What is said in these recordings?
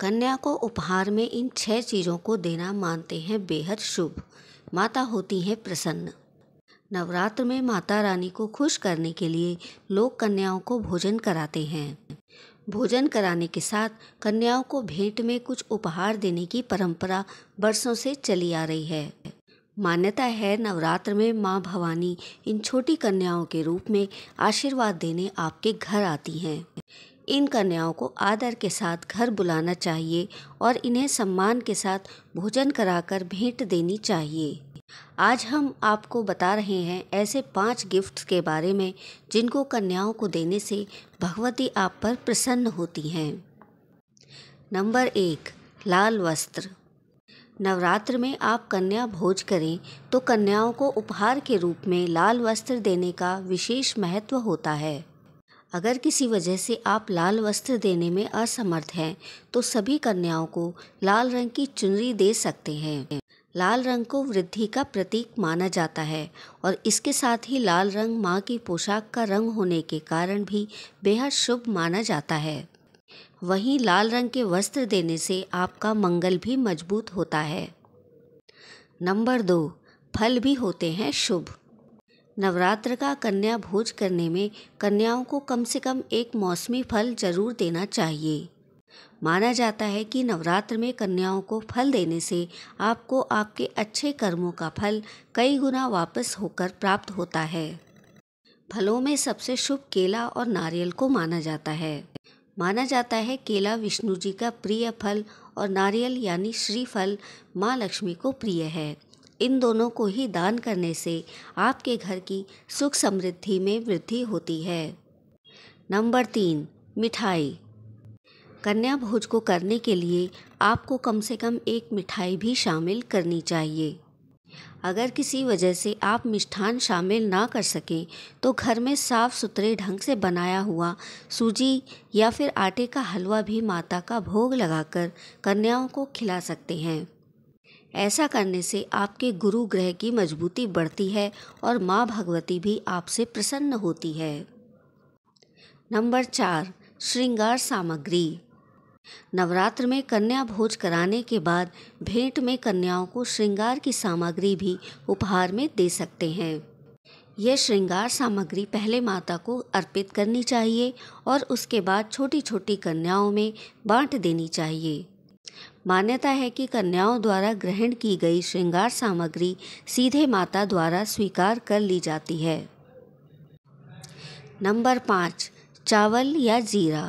कन्या को उपहार में इन छह चीज़ों को देना मानते हैं बेहद शुभ माता होती हैं प्रसन्न नवरात्र में माता रानी को खुश करने के लिए लोग कन्याओं को भोजन कराते हैं भोजन कराने के साथ कन्याओं को भेंट में कुछ उपहार देने की परंपरा बरसों से चली आ रही है मान्यता है नवरात्र में माँ भवानी इन छोटी कन्याओं के रूप में आशीर्वाद देने आपके घर आती हैं इन कन्याओं को आदर के साथ घर बुलाना चाहिए और इन्हें सम्मान के साथ भोजन कराकर भेंट देनी चाहिए आज हम आपको बता रहे हैं ऐसे पांच गिफ्ट्स के बारे में जिनको कन्याओं को देने से भगवती आप पर प्रसन्न होती हैं नंबर एक लाल वस्त्र नवरात्र में आप कन्या भोज करें तो कन्याओं को उपहार के रूप में लाल वस्त्र देने का विशेष महत्व होता है अगर किसी वजह से आप लाल वस्त्र देने में असमर्थ हैं तो सभी कन्याओं को लाल रंग की चुनरी दे सकते हैं लाल रंग को वृद्धि का प्रतीक माना जाता है और इसके साथ ही लाल रंग माँ की पोशाक का रंग होने के कारण भी बेहद शुभ माना जाता है वहीं लाल रंग के वस्त्र देने से आपका मंगल भी मजबूत होता है नंबर दो फल भी होते हैं शुभ नवरात्र का कन्या भोज करने में कन्याओं को कम से कम एक मौसमी फल जरूर देना चाहिए माना जाता है कि नवरात्र में कन्याओं को फल देने से आपको आपके अच्छे कर्मों का फल कई गुना वापस होकर प्राप्त होता है फलों में सबसे शुभ केला और नारियल को माना जाता है माना जाता है केला विष्णु जी का प्रिय फल और नारियल यानी श्रीफल माँ लक्ष्मी को प्रिय है इन दोनों को ही दान करने से आपके घर की सुख समृद्धि में वृद्धि होती है नंबर तीन मिठाई कन्या भोज को करने के लिए आपको कम से कम एक मिठाई भी शामिल करनी चाहिए अगर किसी वजह से आप मिष्ठान शामिल ना कर सकें तो घर में साफ सुथरे ढंग से बनाया हुआ सूजी या फिर आटे का हलवा भी माता का भोग लगाकर कन्याओं को खिला सकते हैं ऐसा करने से आपके गुरु ग्रह की मजबूती बढ़ती है और माँ भगवती भी आपसे प्रसन्न होती है नंबर चार श्रृंगार सामग्री नवरात्र में कन्या भोज कराने के बाद भेंट में कन्याओं को श्रृंगार की सामग्री भी उपहार में दे सकते हैं यह श्रृंगार सामग्री पहले माता को अर्पित करनी चाहिए और उसके बाद छोटी छोटी कन्याओं में बांट देनी चाहिए मान्यता है कि कन्याओं द्वारा ग्रहण की गई श्रृंगार सामग्री सीधे माता द्वारा स्वीकार कर ली जाती है नंबर पाँच चावल या जीरा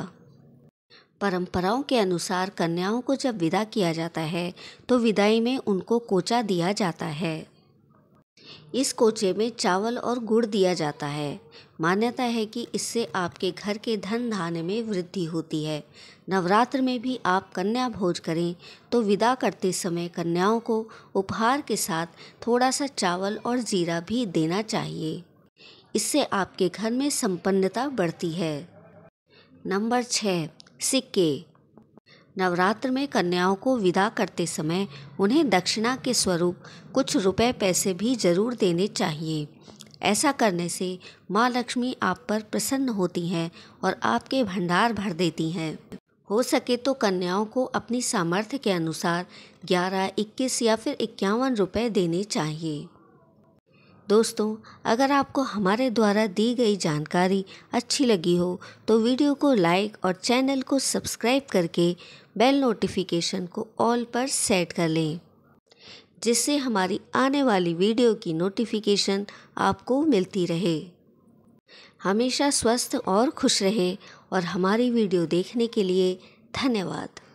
परंपराओं के अनुसार कन्याओं को जब विदा किया जाता है तो विदाई में उनको कोचा दिया जाता है इस कोचे में चावल और गुड़ दिया जाता है मान्यता है कि इससे आपके घर के धन धान्य में वृद्धि होती है नवरात्र में भी आप कन्या भोज करें तो विदा करते समय कन्याओं को उपहार के साथ थोड़ा सा चावल और जीरा भी देना चाहिए इससे आपके घर में संपन्नता बढ़ती है नंबर छः सिक्के नवरात्र में कन्याओं को विदा करते समय उन्हें दक्षिणा के स्वरूप कुछ रुपए पैसे भी जरूर देने चाहिए ऐसा करने से माँ लक्ष्मी आप पर प्रसन्न होती हैं और आपके भंडार भर देती हैं हो सके तो कन्याओं को अपनी सामर्थ्य के अनुसार 11, 21 या फिर इक्यावन रुपये देने चाहिए दोस्तों अगर आपको हमारे द्वारा दी गई जानकारी अच्छी लगी हो तो वीडियो को लाइक और चैनल को सब्सक्राइब करके बेल नोटिफिकेशन को ऑल पर सेट कर लें जिससे हमारी आने वाली वीडियो की नोटिफिकेशन आपको मिलती रहे हमेशा स्वस्थ और खुश रहें और हमारी वीडियो देखने के लिए धन्यवाद